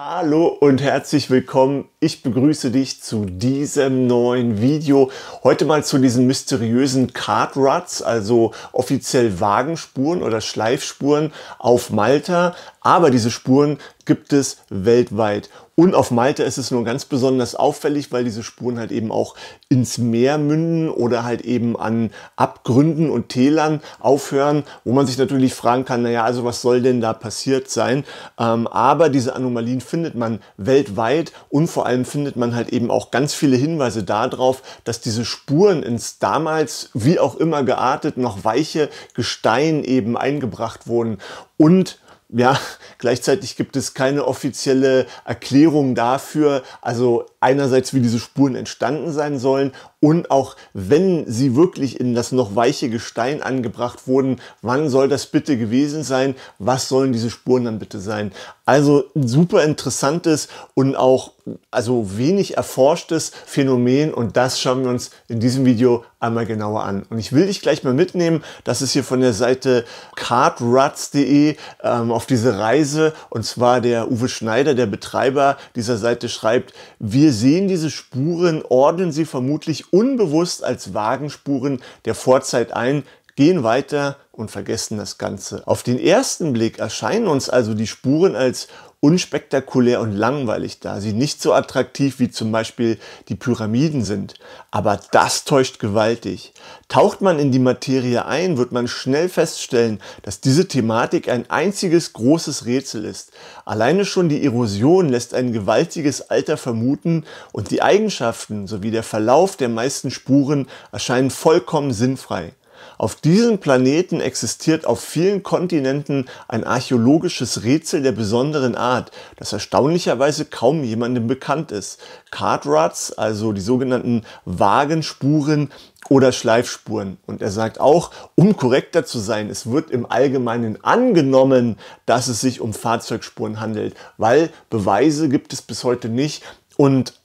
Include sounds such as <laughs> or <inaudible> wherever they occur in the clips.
Hallo und herzlich willkommen. Ich begrüße dich zu diesem neuen Video. Heute mal zu diesen mysteriösen Card Ruts, also offiziell Wagenspuren oder Schleifspuren auf Malta. Aber diese Spuren gibt es weltweit. Und auf Malta ist es nur ganz besonders auffällig, weil diese Spuren halt eben auch ins Meer münden oder halt eben an Abgründen und Tälern aufhören, wo man sich natürlich fragen kann, naja, also was soll denn da passiert sein? Ähm, aber diese Anomalien findet man weltweit und vor allem findet man halt eben auch ganz viele Hinweise darauf, dass diese Spuren ins damals wie auch immer geartet noch weiche Gestein eben eingebracht wurden und ja, <laughs> gleichzeitig gibt es keine offizielle Erklärung dafür, also einerseits, wie diese Spuren entstanden sein sollen und auch, wenn sie wirklich in das noch weiche Gestein angebracht wurden, wann soll das bitte gewesen sein, was sollen diese Spuren dann bitte sein. Also super interessantes und auch also wenig erforschtes Phänomen und das schauen wir uns in diesem Video einmal genauer an. Und ich will dich gleich mal mitnehmen, das ist hier von der Seite cardruts.de ähm, auf diese Reise und zwar der Uwe Schneider, der Betreiber dieser Seite schreibt, wir sehen diese Spuren, ordnen sie vermutlich unbewusst als Wagenspuren der Vorzeit ein, gehen weiter, und vergessen das Ganze. Auf den ersten Blick erscheinen uns also die Spuren als unspektakulär und langweilig da, sie nicht so attraktiv wie zum Beispiel die Pyramiden sind. Aber das täuscht gewaltig. Taucht man in die Materie ein, wird man schnell feststellen, dass diese Thematik ein einziges großes Rätsel ist. Alleine schon die Erosion lässt ein gewaltiges Alter vermuten und die Eigenschaften sowie der Verlauf der meisten Spuren erscheinen vollkommen sinnfrei. Auf diesem Planeten existiert auf vielen Kontinenten ein archäologisches Rätsel der besonderen Art, das erstaunlicherweise kaum jemandem bekannt ist. Card Ruts, also die sogenannten Wagenspuren oder Schleifspuren. Und er sagt auch, um korrekter zu sein, es wird im Allgemeinen angenommen, dass es sich um Fahrzeugspuren handelt, weil Beweise gibt es bis heute nicht, und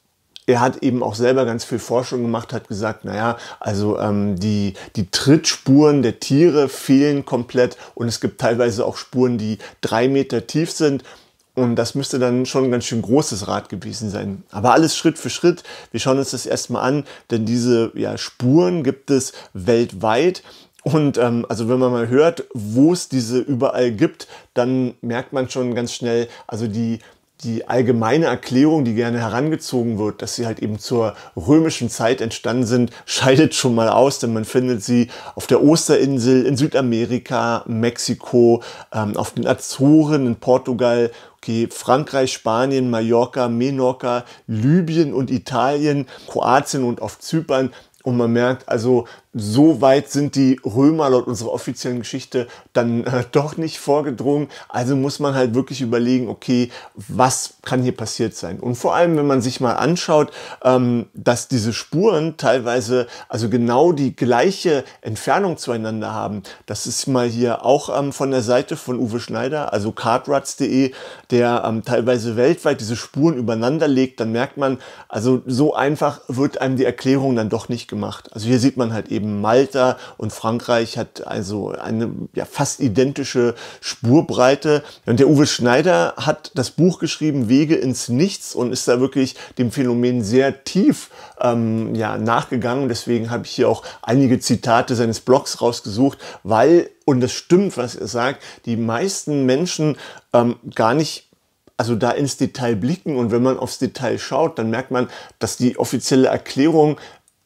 er hat eben auch selber ganz viel Forschung gemacht, hat gesagt, naja, also ähm, die, die Trittspuren der Tiere fehlen komplett und es gibt teilweise auch Spuren, die drei Meter tief sind. Und das müsste dann schon ein ganz schön großes Rad gewesen sein. Aber alles Schritt für Schritt. Wir schauen uns das erstmal an, denn diese ja, Spuren gibt es weltweit. Und ähm, also wenn man mal hört, wo es diese überall gibt, dann merkt man schon ganz schnell, also die die allgemeine Erklärung, die gerne herangezogen wird, dass sie halt eben zur römischen Zeit entstanden sind, scheidet schon mal aus, denn man findet sie auf der Osterinsel, in Südamerika, Mexiko, ähm, auf den Azoren, in Portugal, okay, Frankreich, Spanien, Mallorca, Menorca, Libyen und Italien, Kroatien und auf Zypern. Und man merkt, also so weit sind die Römer laut unserer offiziellen Geschichte dann äh, <laughs> doch nicht vorgedrungen. Also muss man halt wirklich überlegen, okay, was kann hier passiert sein? Und vor allem, wenn man sich mal anschaut, ähm, dass diese Spuren teilweise also genau die gleiche Entfernung zueinander haben. Das ist mal hier auch ähm, von der Seite von Uwe Schneider, also cardruts.de, der ähm, teilweise weltweit diese Spuren übereinander legt, dann merkt man, also so einfach wird einem die Erklärung dann doch nicht gemacht. Also hier sieht man halt eben Malta und Frankreich hat also eine ja, fast identische Spurbreite. Und der Uwe Schneider hat das Buch geschrieben Wege ins Nichts und ist da wirklich dem Phänomen sehr tief ähm, ja, nachgegangen. deswegen habe ich hier auch einige Zitate seines Blogs rausgesucht, weil, und das stimmt, was er sagt, die meisten Menschen ähm, gar nicht also da ins Detail blicken und wenn man aufs Detail schaut, dann merkt man, dass die offizielle Erklärung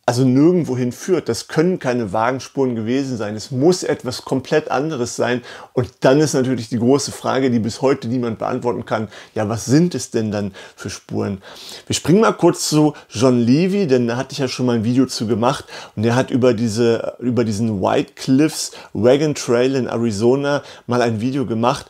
also nirgendwohin führt. Das können keine Wagenspuren gewesen sein. Es muss etwas komplett anderes sein. Und dann ist natürlich die große Frage, die bis heute niemand beantworten kann. Ja, was sind es denn dann für Spuren? Wir springen mal kurz zu John Levy, denn da hatte ich ja schon mal ein Video zu gemacht. Und der hat über diese, über diesen White Cliffs Wagon Trail in Arizona mal ein Video gemacht.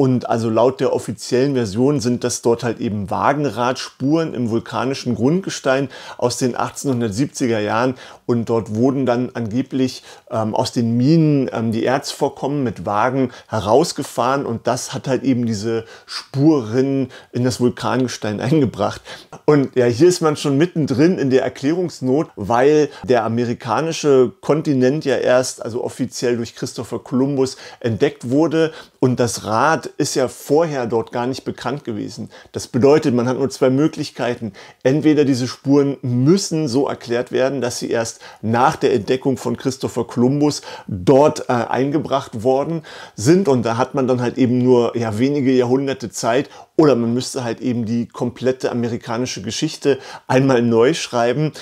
Und also laut der offiziellen Version sind das dort halt eben Wagenradspuren im vulkanischen Grundgestein aus den 1870er Jahren. Und dort wurden dann angeblich ähm, aus den Minen ähm, die Erzvorkommen mit Wagen herausgefahren. Und das hat halt eben diese Spurrinnen in das Vulkangestein eingebracht. Und ja, hier ist man schon mittendrin in der Erklärungsnot, weil der amerikanische Kontinent ja erst, also offiziell durch Christopher Columbus, entdeckt wurde. Und das Rad ist ja vorher dort gar nicht bekannt gewesen. Das bedeutet, man hat nur zwei Möglichkeiten. Entweder diese Spuren müssen so erklärt werden, dass sie erst nach der Entdeckung von Christopher Columbus dort äh, eingebracht worden sind und da hat man dann halt eben nur ja, wenige Jahrhunderte Zeit oder man müsste halt eben die komplette amerikanische Geschichte einmal neu schreiben.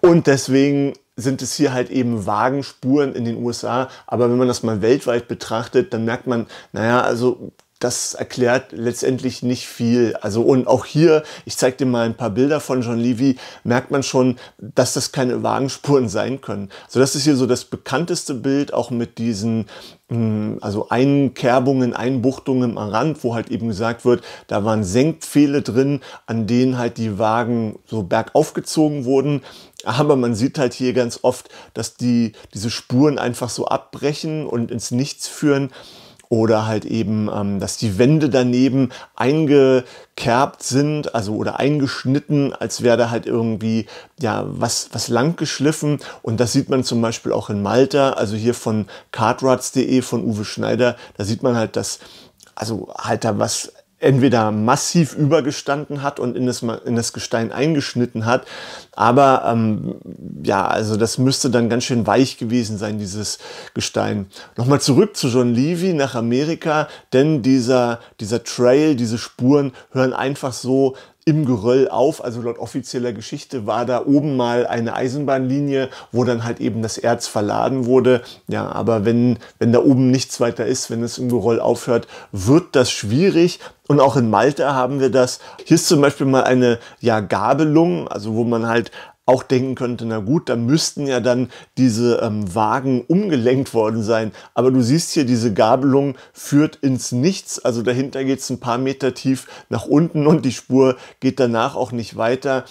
Und deswegen sind es hier halt eben Wagenspuren in den USA. Aber wenn man das mal weltweit betrachtet, dann merkt man, naja, also das erklärt letztendlich nicht viel. Also und auch hier, ich zeige dir mal ein paar Bilder von John Levy, merkt man schon, dass das keine Wagenspuren sein können. So, das ist hier so das bekannteste Bild, auch mit diesen hm, also Einkerbungen, Einbuchtungen am Rand, wo halt eben gesagt wird, da waren Senkpfähle drin, an denen halt die Wagen so bergauf gezogen wurden. Aber man sieht halt hier ganz oft, dass die, diese Spuren einfach so abbrechen und ins Nichts führen. Oder halt eben, ähm, dass die Wände daneben eingekerbt sind, also oder eingeschnitten, als wäre da halt irgendwie ja was, was lang geschliffen. Und das sieht man zum Beispiel auch in Malta, also hier von cardrats.de von Uwe Schneider, da sieht man halt, dass also halt da was entweder massiv übergestanden hat und in das, in das Gestein eingeschnitten hat. Aber ähm, ja, also das müsste dann ganz schön weich gewesen sein, dieses Gestein. Nochmal zurück zu John Levy nach Amerika, denn dieser, dieser Trail, diese Spuren hören einfach so im Geröll auf. Also laut offizieller Geschichte war da oben mal eine Eisenbahnlinie, wo dann halt eben das Erz verladen wurde. Ja, aber wenn, wenn da oben nichts weiter ist, wenn es im Geröll aufhört, wird das schwierig. Und auch in Malta haben wir das. Hier ist zum Beispiel mal eine ja, Gabelung, also wo man halt auch denken könnte, na gut, da müssten ja dann diese ähm, Wagen umgelenkt worden sein. Aber du siehst hier, diese Gabelung führt ins Nichts. Also dahinter geht es ein paar Meter tief nach unten und die Spur geht danach auch nicht weiter.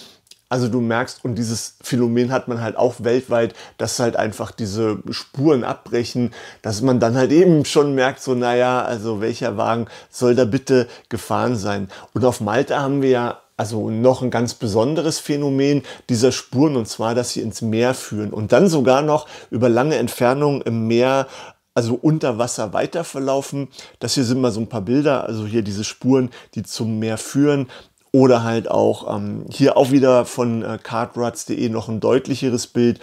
Also du merkst, und dieses Phänomen hat man halt auch weltweit, dass halt einfach diese Spuren abbrechen, dass man dann halt eben schon merkt, so naja, also welcher Wagen soll da bitte gefahren sein. Und auf Malta haben wir ja also noch ein ganz besonderes Phänomen dieser Spuren, und zwar, dass sie ins Meer führen und dann sogar noch über lange Entfernungen im Meer also unter Wasser weiterverlaufen. Das hier sind mal so ein paar Bilder, also hier diese Spuren, die zum Meer führen. Oder halt auch ähm, hier auch wieder von äh, cardruts.de noch ein deutlicheres Bild.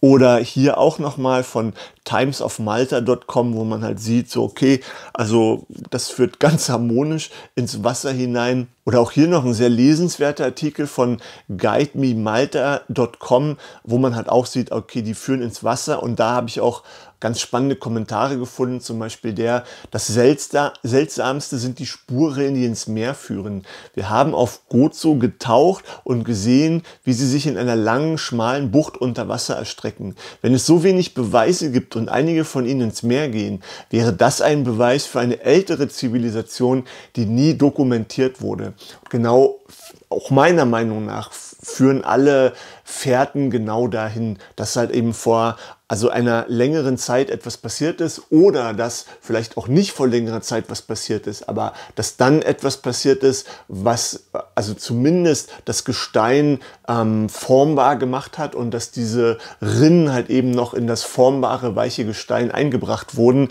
Oder hier auch nochmal von timesofmalta.com, wo man halt sieht, so okay, also das führt ganz harmonisch ins Wasser hinein. Oder auch hier noch ein sehr lesenswerter Artikel von guidememalta.com, wo man halt auch sieht, okay, die führen ins Wasser und da habe ich auch ganz spannende Kommentare gefunden, zum Beispiel der, das seltsamste sind die Spurrillen, die ins Meer führen. Wir haben auf Gozo getaucht und gesehen, wie sie sich in einer langen, schmalen Bucht unter Wasser erstrecken. Wenn es so wenig Beweise gibt und und einige von ihnen ins Meer gehen, wäre das ein Beweis für eine ältere Zivilisation, die nie dokumentiert wurde. Genau auch meiner Meinung nach führen alle Fährten genau dahin, dass halt eben vor also einer längeren Zeit etwas passiert ist oder dass vielleicht auch nicht vor längerer Zeit was passiert ist, aber dass dann etwas passiert ist, was also zumindest das Gestein ähm, formbar gemacht hat und dass diese Rinnen halt eben noch in das formbare weiche Gestein eingebracht wurden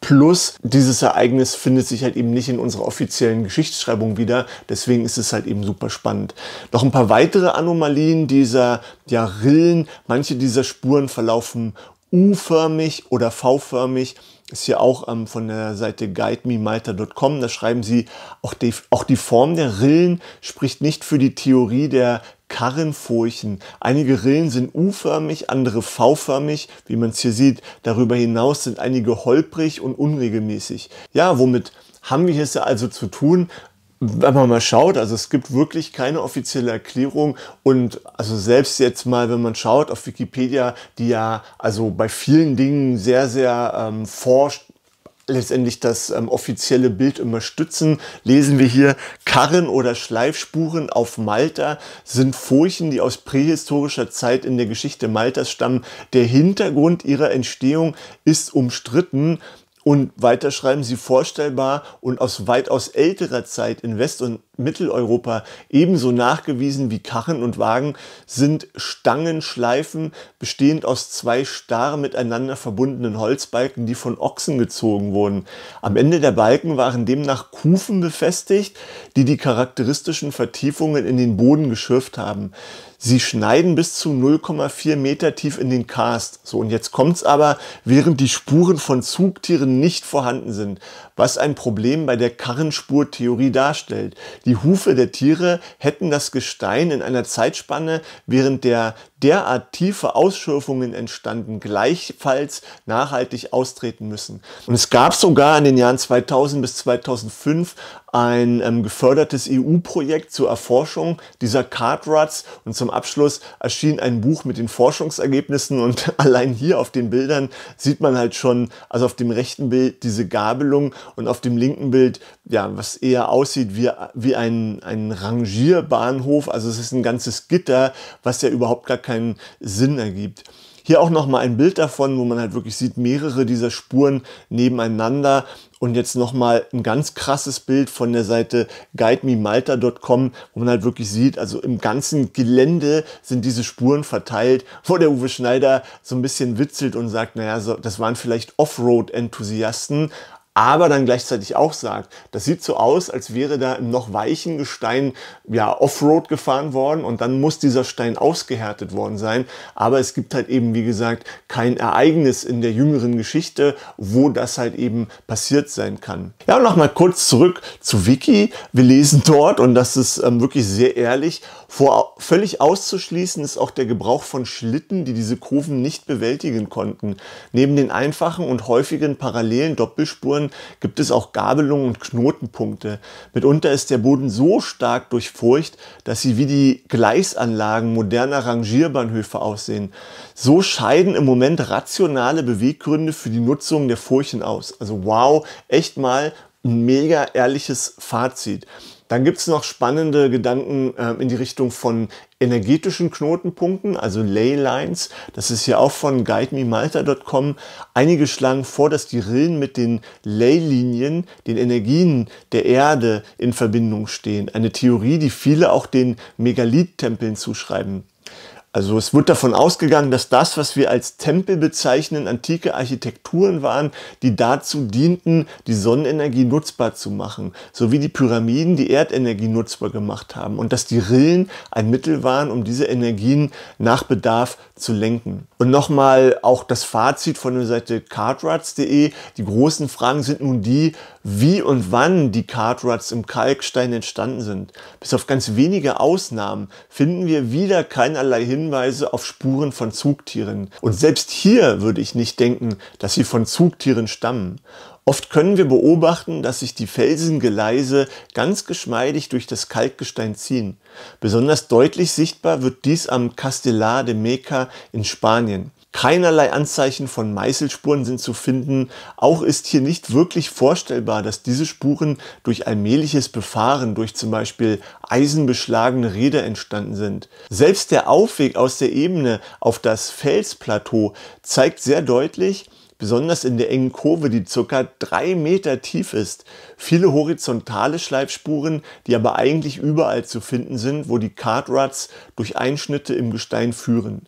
Plus dieses Ereignis findet sich halt eben nicht in unserer offiziellen Geschichtsschreibung wieder. Deswegen ist es halt eben super spannend. Noch ein paar weitere Anomalien dieser ja, Rillen. Manche dieser Spuren verlaufen U-förmig oder V-förmig. Ist hier auch ähm, von der Seite guidememiter.com. Da schreiben sie, auch die, auch die Form der Rillen spricht nicht für die Theorie der Karrenfurchen. Einige Rillen sind U-förmig, andere V-förmig, wie man es hier sieht. Darüber hinaus sind einige holprig und unregelmäßig. Ja, womit haben wir es ja also zu tun? wenn man mal schaut, also es gibt wirklich keine offizielle Erklärung und also selbst jetzt mal, wenn man schaut auf Wikipedia, die ja also bei vielen Dingen sehr, sehr ähm, forscht, letztendlich das ähm, offizielle Bild immer stützen, lesen wir hier, Karren oder Schleifspuren auf Malta sind Furchen, die aus prähistorischer Zeit in der Geschichte Maltas stammen. Der Hintergrund ihrer Entstehung ist umstritten. Und weiter schreiben sie vorstellbar und aus weitaus älterer Zeit in West- und Mitteleuropa ebenso nachgewiesen wie Karren und Wagen sind Stangenschleifen, bestehend aus zwei starr miteinander verbundenen Holzbalken, die von Ochsen gezogen wurden. Am Ende der Balken waren demnach Kufen befestigt, die die charakteristischen Vertiefungen in den Boden geschürft haben sie schneiden bis zu 0,4 Meter tief in den Cast. So, und jetzt kommt's aber, während die Spuren von Zugtieren nicht vorhanden sind, was ein Problem bei der Karrenspurtheorie darstellt. Die Hufe der Tiere hätten das Gestein in einer Zeitspanne während der derart tiefe Ausschürfungen entstanden, gleichfalls nachhaltig austreten müssen. Und es gab sogar in den Jahren 2000 bis 2005 ein ähm, gefördertes EU-Projekt zur Erforschung dieser Cardruts und zum Abschluss erschien ein Buch mit den Forschungsergebnissen und <laughs> allein hier auf den Bildern sieht man halt schon, also auf dem rechten Bild diese Gabelung und auf dem linken Bild, ja, was eher aussieht wie, wie ein, ein Rangierbahnhof, also es ist ein ganzes Gitter, was ja überhaupt gar kein keinen Sinn ergibt. Hier auch nochmal ein Bild davon, wo man halt wirklich sieht, mehrere dieser Spuren nebeneinander. Und jetzt nochmal ein ganz krasses Bild von der Seite guidememalta.com, wo man halt wirklich sieht, also im ganzen Gelände sind diese Spuren verteilt, wo der Uwe Schneider so ein bisschen witzelt und sagt, naja, so, das waren vielleicht Offroad-Enthusiasten, aber dann gleichzeitig auch sagt, das sieht so aus, als wäre da im noch weichen Gestein ja Offroad gefahren worden und dann muss dieser Stein ausgehärtet worden sein. Aber es gibt halt eben, wie gesagt, kein Ereignis in der jüngeren Geschichte, wo das halt eben passiert sein kann. Ja, nochmal kurz zurück zu Wiki. Wir lesen dort und das ist ähm, wirklich sehr ehrlich. Vor völlig auszuschließen ist auch der Gebrauch von Schlitten, die diese Kurven nicht bewältigen konnten. Neben den einfachen und häufigen parallelen Doppelspuren gibt es auch Gabelungen und Knotenpunkte. Mitunter ist der Boden so stark durchfurcht, dass sie wie die Gleisanlagen moderner Rangierbahnhöfe aussehen. So scheiden im Moment rationale Beweggründe für die Nutzung der Furchen aus. Also wow, echt mal, ein mega ehrliches Fazit. Dann gibt es noch spannende Gedanken äh, in die Richtung von energetischen Knotenpunkten, also Leylines. Das ist hier auch von guidememalta.com. Einige schlagen vor, dass die Rillen mit den Leylinien, den Energien der Erde in Verbindung stehen. Eine Theorie, die viele auch den Megalith-Tempeln zuschreiben. Also es wird davon ausgegangen, dass das, was wir als Tempel bezeichnen, antike Architekturen waren, die dazu dienten, die Sonnenenergie nutzbar zu machen, sowie die Pyramiden die Erdenergie nutzbar gemacht haben und dass die Rillen ein Mittel waren, um diese Energien nach Bedarf zu lenken. Und nochmal auch das Fazit von der Seite cartwrights.de. Die großen Fragen sind nun die, wie und wann die Cardruts im Kalkstein entstanden sind. Bis auf ganz wenige Ausnahmen finden wir wieder keinerlei Hinweise auf Spuren von Zugtieren. Und selbst hier würde ich nicht denken, dass sie von Zugtieren stammen. Oft können wir beobachten, dass sich die Felsengeleise ganz geschmeidig durch das Kalkgestein ziehen. Besonders deutlich sichtbar wird dies am Castellar de Meca in Spanien. Keinerlei Anzeichen von Meißelspuren sind zu finden. Auch ist hier nicht wirklich vorstellbar, dass diese Spuren durch allmähliches Befahren, durch zum Beispiel eisenbeschlagene Räder entstanden sind. Selbst der Aufweg aus der Ebene auf das Felsplateau zeigt sehr deutlich, besonders in der engen Kurve, die ca. drei Meter tief ist. Viele horizontale Schleifspuren, die aber eigentlich überall zu finden sind, wo die Cardruts durch Einschnitte im Gestein führen.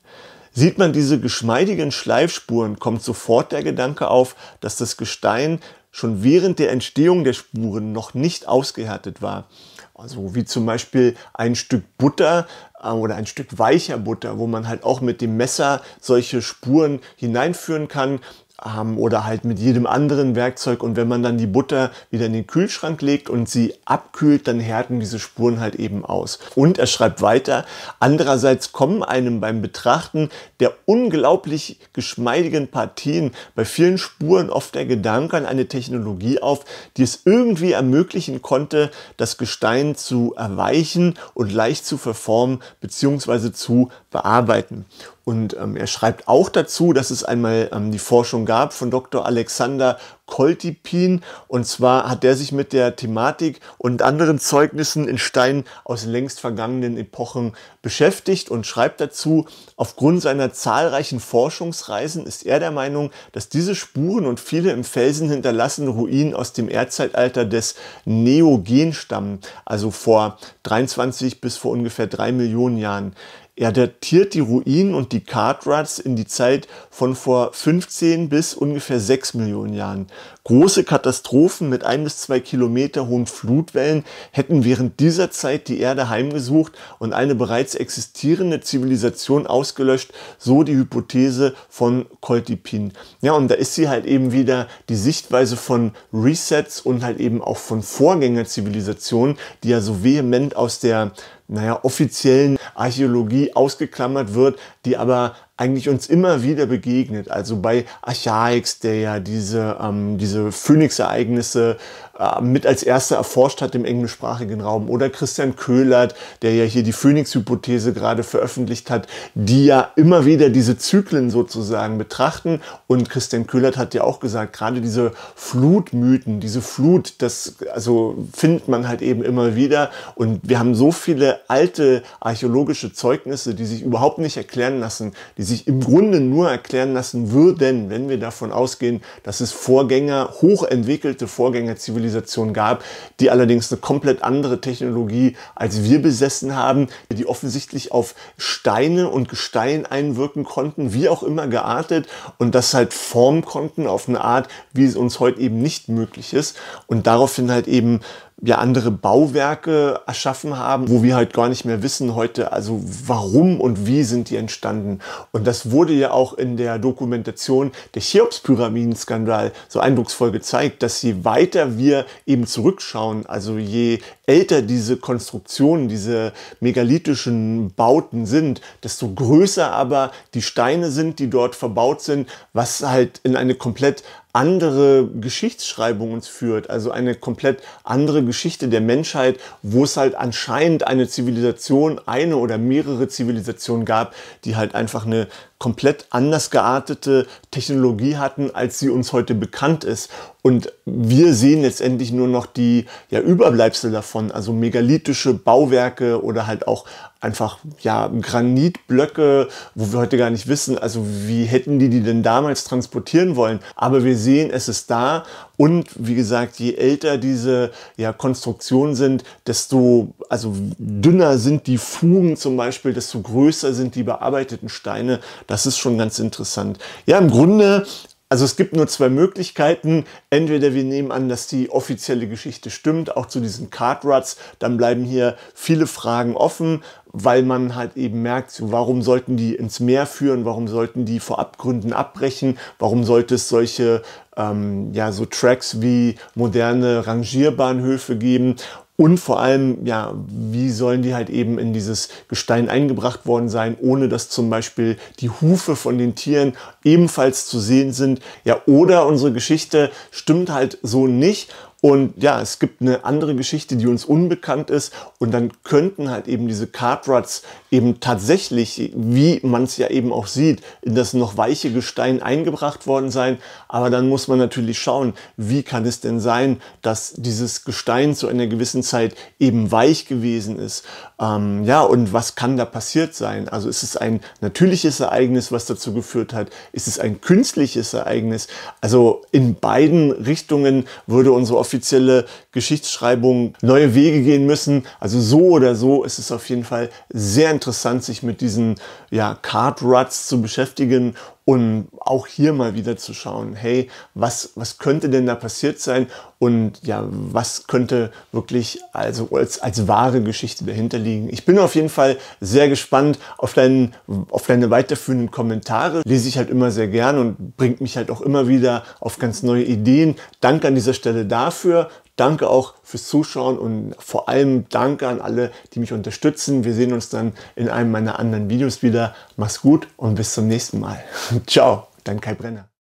Sieht man diese geschmeidigen Schleifspuren, kommt sofort der Gedanke auf, dass das Gestein schon während der Entstehung der Spuren noch nicht ausgehärtet war. Also wie zum Beispiel ein Stück Butter äh, oder ein Stück weicher Butter, wo man halt auch mit dem Messer solche Spuren hineinführen kann haben oder halt mit jedem anderen Werkzeug. Und wenn man dann die Butter wieder in den Kühlschrank legt und sie abkühlt, dann härten diese Spuren halt eben aus. Und er schreibt weiter, andererseits kommen einem beim Betrachten der unglaublich geschmeidigen Partien bei vielen Spuren oft der Gedanke an eine Technologie auf, die es irgendwie ermöglichen konnte, das Gestein zu erweichen und leicht zu verformen bzw. zu bearbeiten. Und ähm, er schreibt auch dazu, dass es einmal ähm, die Forschung gab von Dr. Alexander Koltipin. Und zwar hat er sich mit der Thematik und anderen Zeugnissen in Steinen aus längst vergangenen Epochen beschäftigt und schreibt dazu, aufgrund seiner zahlreichen Forschungsreisen ist er der Meinung, dass diese Spuren und viele im Felsen hinterlassene Ruinen aus dem Erdzeitalter des Neogen stammen, also vor 23 bis vor ungefähr drei Millionen Jahren. Er datiert die Ruinen und die Kartruts in die Zeit von vor 15 bis ungefähr 6 Millionen Jahren. Große Katastrophen mit ein bis zwei Kilometer hohen Flutwellen hätten während dieser Zeit die Erde heimgesucht und eine bereits existierende Zivilisation ausgelöscht, so die Hypothese von Koltipin. Ja, und da ist sie halt eben wieder die Sichtweise von Resets und halt eben auch von Vorgängerzivilisationen, die ja so vehement aus der naja, offiziellen Archäologie ausgeklammert wird, die aber eigentlich uns immer wieder begegnet. Also bei Archaix, der ja diese, ähm, diese Phönix-Ereignisse äh, mit als erster erforscht hat im englischsprachigen Raum. Oder Christian Köhlert, der ja hier die Phoenix-Hypothese gerade veröffentlicht hat, die ja immer wieder diese Zyklen sozusagen betrachten. Und Christian Köhlert hat ja auch gesagt, gerade diese Flutmythen, diese Flut, das also findet man halt eben immer wieder. Und wir haben so viele alte archäologische Zeugnisse, die sich überhaupt nicht erklären lassen, die sich im Grunde nur erklären lassen würden, wenn wir davon ausgehen, dass es Vorgänger, hochentwickelte Vorgängerzivilisationen Organisation gab, die allerdings eine komplett andere Technologie als wir besessen haben, die offensichtlich auf Steine und Gestein einwirken konnten, wie auch immer geartet und das halt formen konnten auf eine Art, wie es uns heute eben nicht möglich ist und daraufhin halt eben ja andere Bauwerke erschaffen haben, wo wir halt gar nicht mehr wissen heute, also warum und wie sind die entstanden. Und das wurde ja auch in der Dokumentation der Cheops-Pyramiden-Skandal so eindrucksvoll gezeigt, dass je weiter wir eben zurückschauen, also je älter diese Konstruktionen, diese megalithischen Bauten sind, desto größer aber die Steine sind, die dort verbaut sind, was halt in eine komplett andere Geschichtsschreibung uns führt, also eine komplett andere Geschichte der Menschheit, wo es halt anscheinend eine Zivilisation, eine oder mehrere Zivilisationen gab, die halt einfach eine komplett anders geartete Technologie hatten, als sie uns heute bekannt ist. Und wir sehen letztendlich nur noch die ja, Überbleibsel davon, also megalithische Bauwerke oder halt auch einfach ja, Granitblöcke, wo wir heute gar nicht wissen, also wie hätten die die denn damals transportieren wollen. Aber wir sehen, es ist da und wie gesagt, je älter diese ja, Konstruktionen sind, desto also dünner sind die Fugen zum Beispiel, desto größer sind die bearbeiteten Steine. Das ist schon ganz interessant. Ja, im Grunde also es gibt nur zwei Möglichkeiten. Entweder wir nehmen an, dass die offizielle Geschichte stimmt, auch zu diesen Card Ruts. Dann bleiben hier viele Fragen offen, weil man halt eben merkt, warum sollten die ins Meer führen, warum sollten die vor Abgründen abbrechen, warum sollte es solche ähm, ja, so Tracks wie moderne Rangierbahnhöfe geben. Und vor allem, ja, wie sollen die halt eben in dieses Gestein eingebracht worden sein, ohne dass zum Beispiel die Hufe von den Tieren ebenfalls zu sehen sind. Ja, oder unsere Geschichte stimmt halt so nicht. Und ja, es gibt eine andere Geschichte, die uns unbekannt ist. Und dann könnten halt eben diese Cardruts eben tatsächlich, wie man es ja eben auch sieht, in das noch weiche Gestein eingebracht worden sein. Aber dann muss man natürlich schauen, wie kann es denn sein, dass dieses Gestein zu einer gewissen Zeit eben weich gewesen ist. Ähm, ja, und was kann da passiert sein? Also ist es ein natürliches Ereignis, was dazu geführt hat? Ist es ein künstliches Ereignis? Also in beiden Richtungen würde unsere offizielle Geschichtsschreibung neue Wege gehen müssen. Also so oder so ist es auf jeden Fall sehr interessant, sich mit diesen ja, Card Ruts zu beschäftigen und auch hier mal wieder zu schauen, hey, was, was könnte denn da passiert sein und ja, was könnte wirklich also als, als wahre Geschichte dahinter liegen. Ich bin auf jeden Fall sehr gespannt auf, deinen, auf deine weiterführenden Kommentare. Lese ich halt immer sehr gern und bringt mich halt auch immer wieder auf ganz neue Ideen. Danke an dieser Stelle dafür. Danke auch fürs Zuschauen und vor allem danke an alle, die mich unterstützen. Wir sehen uns dann in einem meiner anderen Videos wieder. Mach's gut und bis zum nächsten Mal. <laughs> Ciao, dein Kai Brenner.